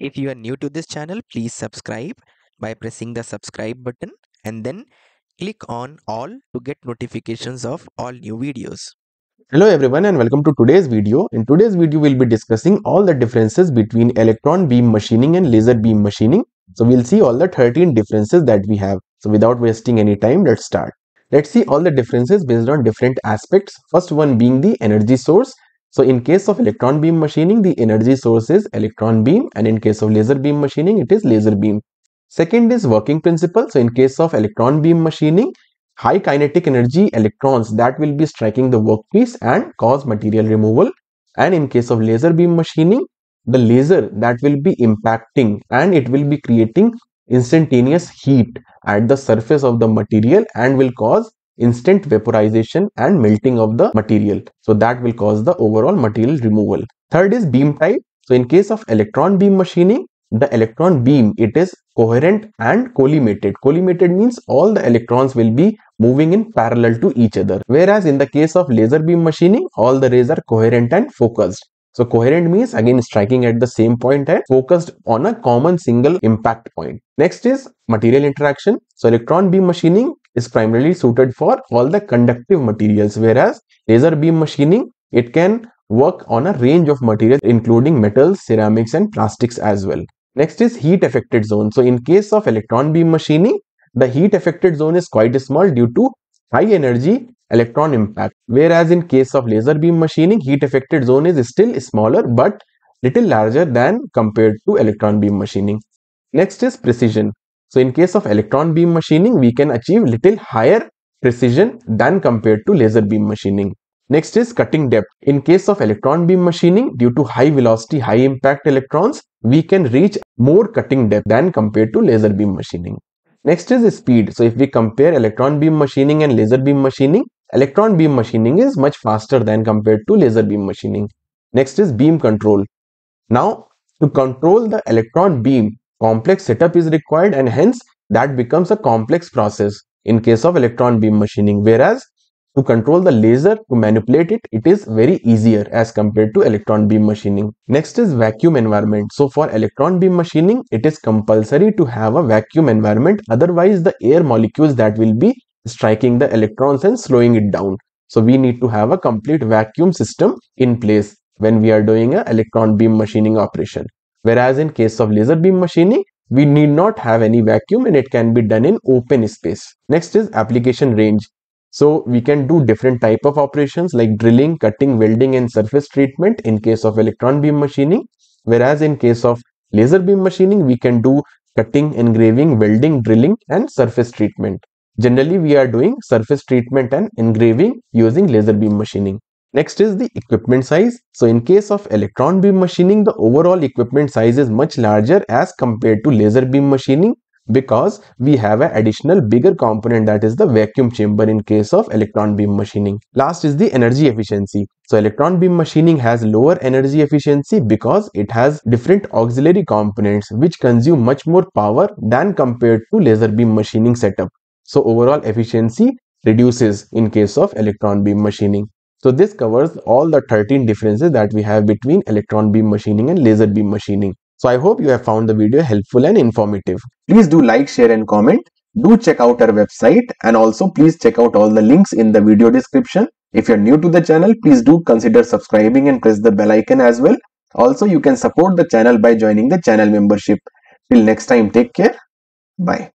If you are new to this channel, please subscribe by pressing the subscribe button and then click on all to get notifications of all new videos. Hello everyone and welcome to today's video. In today's video, we'll be discussing all the differences between electron beam machining and laser beam machining. So we'll see all the 13 differences that we have. So without wasting any time, let's start. Let's see all the differences based on different aspects. First one being the energy source so in case of electron beam machining, the energy source is electron beam and in case of laser beam machining, it is laser beam. Second is working principle. So in case of electron beam machining, high kinetic energy electrons that will be striking the workpiece and cause material removal. And in case of laser beam machining, the laser that will be impacting and it will be creating instantaneous heat at the surface of the material and will cause instant vaporization and melting of the material. So that will cause the overall material removal. Third is beam type. So in case of electron beam machining, the electron beam, it is coherent and collimated. Collimated means all the electrons will be moving in parallel to each other. Whereas in the case of laser beam machining, all the rays are coherent and focused. So coherent means again striking at the same point and focused on a common single impact point. Next is material interaction. So electron beam machining is primarily suited for all the conductive materials whereas laser beam machining it can work on a range of materials including metals, ceramics and plastics as well. Next is heat affected zone. So in case of electron beam machining, the heat affected zone is quite small due to high energy electron impact. Whereas in case of laser beam machining, heat affected zone is still smaller but little larger than compared to electron beam machining. Next is precision. So in case of electron beam machining, we can achieve little higher precision than compared to laser beam machining. Next is cutting depth. In case of electron beam machining, due to high velocity, high impact electrons, we can reach more cutting depth than compared to laser beam machining. Next is speed. So if we compare electron beam machining and laser beam machining, electron beam machining is much faster than compared to laser beam machining. Next is beam control. Now, to control the electron beam, complex setup is required and hence that becomes a complex process in case of electron beam machining whereas to control the laser to manipulate it it is very easier as compared to electron beam machining next is vacuum environment so for electron beam machining it is compulsory to have a vacuum environment otherwise the air molecules that will be striking the electrons and slowing it down so we need to have a complete vacuum system in place when we are doing a electron beam machining operation Whereas in case of laser beam machining, we need not have any vacuum and it can be done in open space. Next is application range. So we can do different type of operations like drilling, cutting, welding and surface treatment in case of electron beam machining. Whereas in case of laser beam machining, we can do cutting, engraving, welding, drilling and surface treatment. Generally, we are doing surface treatment and engraving using laser beam machining. Next is the equipment size. So in case of electron beam machining, the overall equipment size is much larger as compared to laser beam machining because we have an additional bigger component that is the vacuum chamber in case of electron beam machining. Last is the energy efficiency. So electron beam machining has lower energy efficiency because it has different auxiliary components which consume much more power than compared to laser beam machining setup. So overall efficiency reduces in case of electron beam machining. So this covers all the 13 differences that we have between electron beam machining and laser beam machining. So I hope you have found the video helpful and informative. Please do like, share and comment. Do check out our website and also please check out all the links in the video description. If you're new to the channel, please do consider subscribing and press the bell icon as well. Also, you can support the channel by joining the channel membership. Till next time, take care. Bye.